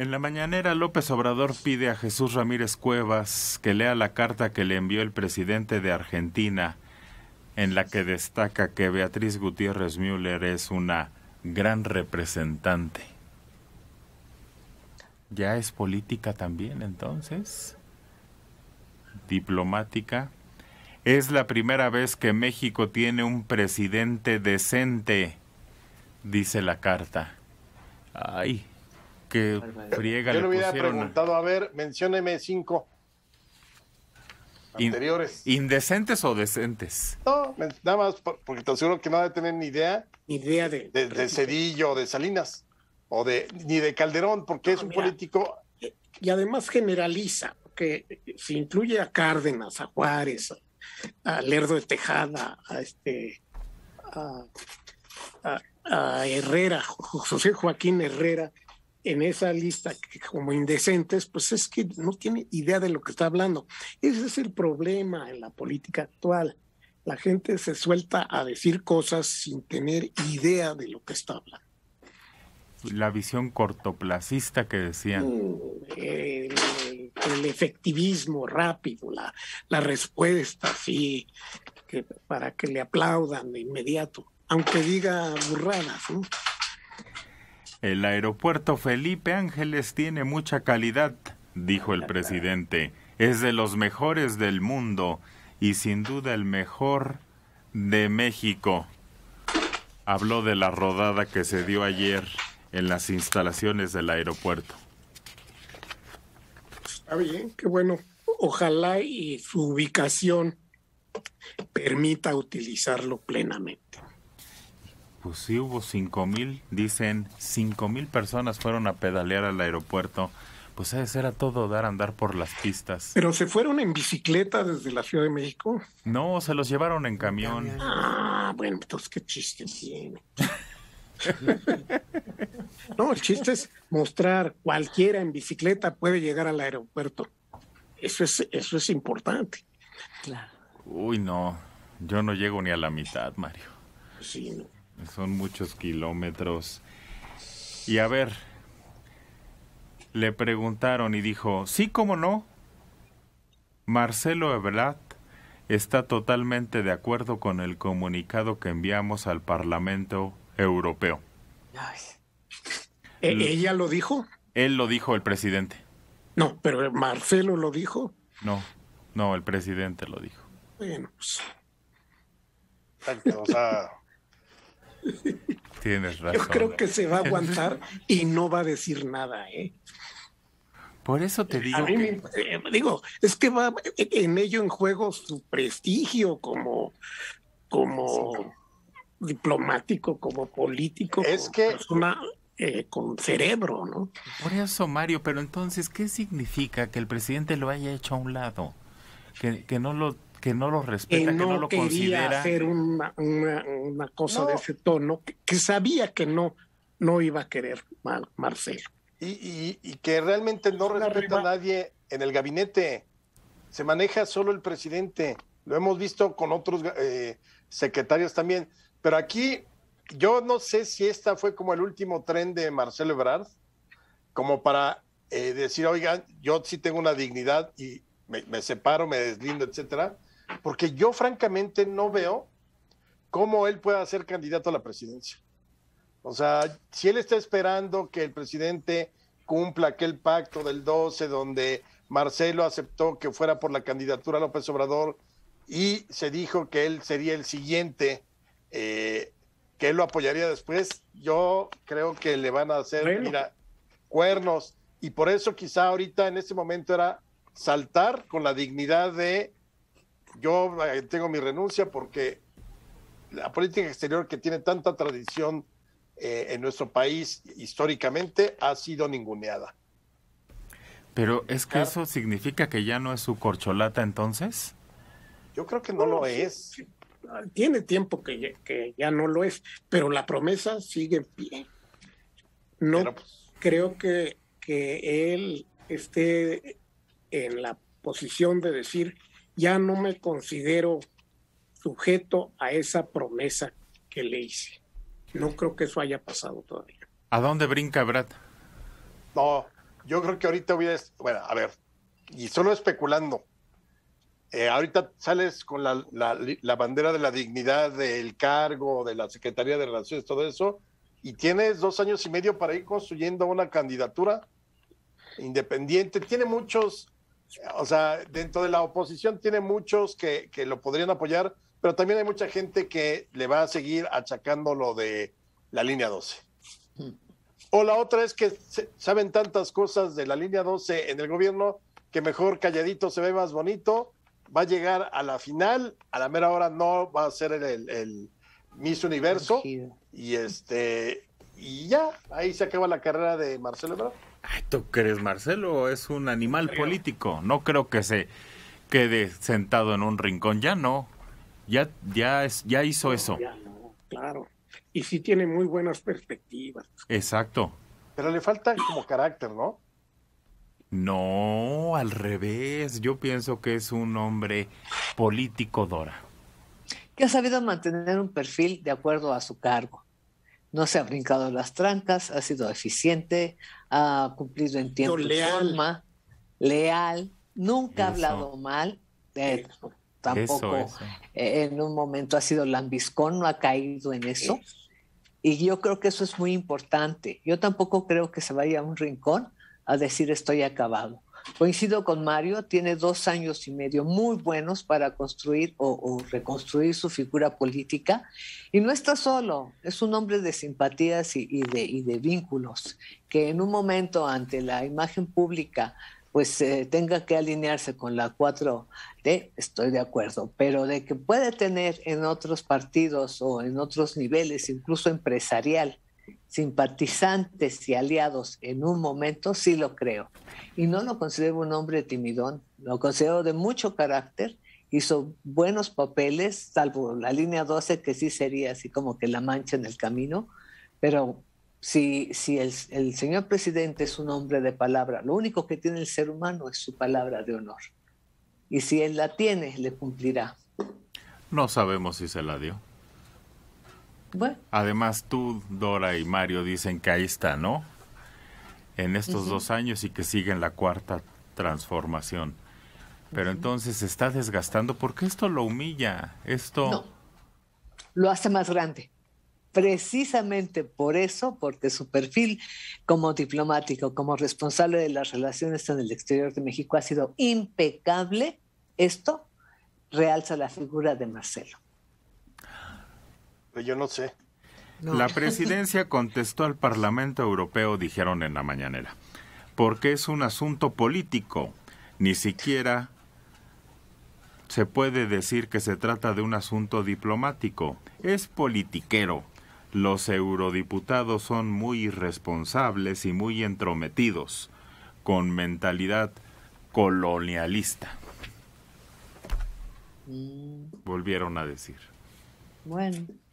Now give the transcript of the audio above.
En la mañanera, López Obrador pide a Jesús Ramírez Cuevas que lea la carta que le envió el presidente de Argentina, en la que destaca que Beatriz Gutiérrez Müller es una gran representante. ¿Ya es política también entonces? ¿Diplomática? Es la primera vez que México tiene un presidente decente, dice la carta. Ay, que Yo le hubiera preguntado, a ver, mencióneme cinco anteriores. ¿Indecentes o decentes? No, nada más porque te aseguro que no va a tener ni idea. idea de. De, Cedillo, de Salinas, o de ni de Calderón, porque es un político. Y además generaliza, porque si incluye a Cárdenas, a Juárez, a Lerdo de Tejada, a este. a Herrera, José Joaquín Herrera, en esa lista como indecentes, pues es que no tiene idea de lo que está hablando. Ese es el problema en la política actual. La gente se suelta a decir cosas sin tener idea de lo que está hablando. Pues la visión cortoplacista que decían. Mm, el, efectivismo rápido, la, la respuesta sí que, para que le aplaudan de inmediato, aunque diga burradas, ¿no? El aeropuerto Felipe Ángeles tiene mucha calidad, dijo el presidente. Es de los mejores del mundo y sin duda el mejor de México. Habló de la rodada que se dio ayer en las instalaciones del aeropuerto. Está bien, qué bueno. Ojalá y su ubicación permita utilizarlo plenamente. Pues sí, hubo 5.000, dicen 5.000 personas fueron a pedalear al aeropuerto. Pues eso era todo dar a andar por las pistas. ¿Pero se fueron en bicicleta desde la Ciudad de México? No, se los llevaron en camión. Ah, bueno, entonces qué chiste tiene. no, el chiste es mostrar cualquiera en bicicleta puede llegar al aeropuerto. Eso es, eso es importante. Claro. Uy, no, yo no llego ni a la mitad, Mario. Sí, no. Son muchos kilómetros. Y a ver, le preguntaron y dijo, sí, cómo no. Marcelo Ebrard está totalmente de acuerdo con el comunicado que enviamos al Parlamento Europeo. ¿E ¿Ella lo dijo? Él lo dijo, el presidente. No, pero Marcelo lo dijo. No, no, el presidente lo dijo. Bueno, pues. Tienes razón. Yo creo que se va a aguantar y no va a decir nada, ¿eh? Por eso te digo. digo, es que va en ello en juego su prestigio como, como diplomático, como político, es que... Eh, con cerebro, ¿no? Por eso, Mario, pero entonces, ¿qué significa que el presidente lo haya hecho a un lado? que no lo que no lo respeta, que no, lo quería hacer una, cosa de ese tono, que, sabía que no, no iba a querer Marcelo. Y, y, que realmente no respeta a nadie en el gabinete. Se maneja solo el presidente. Lo hemos visto con otros eh, secretarios también. Pero aquí yo no sé si esta fue como el último tren de Marcelo Ebrard, como para eh, decir, oigan, yo sí tengo una dignidad y me, me separo, me deslindo, etcétera porque yo francamente no veo cómo él pueda ser candidato a la presidencia. O sea, si él está esperando que el presidente cumpla aquel pacto del 12 donde Marcelo aceptó que fuera por la candidatura a López Obrador y se dijo que él sería el siguiente, eh, que él lo apoyaría después, yo creo que le van a hacer, mira, cuernos. Y por eso quizá ahorita en este momento era saltar con la dignidad de yo eh, tengo mi renuncia porque la política exterior que tiene tanta tradición eh, en nuestro país históricamente ha sido ninguneada. Pero es que eso significa que ya no es su corcholata entonces. Yo creo que no lo es. Tiene tiempo que, ya no lo es, pero la promesa sigue en pie. No pues, creo que, que él esté en la posición de decir ya no me considero sujeto a esa promesa que le hice. No creo que eso haya pasado todavía. ¿A dónde brinca Brad? No, yo creo que ahorita voy a... Bueno, a ver, y solo especulando. Eh, ahorita sales con la, la, bandera de la dignidad, del cargo, de la Secretaría de Relaciones, todo eso, y tienes dos años y medio para ir construyendo una candidatura independiente. Tiene muchos o sea, dentro de la oposición tiene muchos que, lo podrían apoyar, pero también hay mucha gente que le va a seguir achacando lo de la línea 12. Hmm. O la otra es que saben tantas cosas de la línea 12 en el gobierno que mejor calladito se ve más bonito, va a llegar a la final, a la mera hora no va a ser el, Miss Universo y este y ya, ahí se acaba la carrera de Marcelo Ebrard. ¿tú crees, Marcelo? Es un animal político. No creo que se quede sentado en un rincón. Ya no. Ya, ya, es, ya hizo eso. claro. Y sí tiene muy buenas perspectivas. Exacto. Pero le falta como carácter, ¿no? No, al revés. Yo pienso que es un hombre político, Dora. Que ha sabido mantener un perfil de acuerdo a su cargo. No se ha brincado las trancas, ha sido eficiente, ha cumplido en tiempo y forma, leal, nunca ha hablado mal, eh, tampoco eh, en un momento ha sido lambiscón, no ha caído en eso. Y yo creo que eso es muy importante. Yo tampoco creo que se vaya a un rincón a decir estoy acabado. Coincido con Mario, tiene dos años y medio muy buenos para construir o, reconstruir su figura política y no está solo, es un hombre de simpatías y, de, vínculos, que en un momento ante la imagen pública pues eh, tenga que alinearse con la 4D, estoy de acuerdo, pero de que puede tener en otros partidos o en otros niveles, incluso empresarial, simpatizantes y aliados en un momento, sí lo creo. Y no lo considero un hombre timidón, lo considero de mucho carácter, hizo buenos papeles, salvo la línea 12, que sí sería así como que la mancha en el camino, pero si, si el, el señor presidente es un hombre de palabra, lo único que tiene el ser humano es su palabra de honor. Y si él la tiene, le cumplirá. No sabemos si se la dio. Además, tú, Dora y Mario dicen que ahí está, ¿no? En estos dos años y que sigue en la cuarta transformación. Pero entonces se está desgastando porque esto lo humilla, esto... lo hace más grande. Precisamente por eso, porque su perfil como diplomático, como responsable de las relaciones en el exterior de México ha sido impecable, esto realza la figura de Marcelo. Pues la presidencia contestó al Parlamento Europeo, dijeron en la mañanera, porque es un asunto político. Ni siquiera se puede decir que se trata de un asunto diplomático. Es politiquero. Los eurodiputados son muy irresponsables y muy entrometidos, con mentalidad colonialista. Mm. Volvieron a decir. Bueno.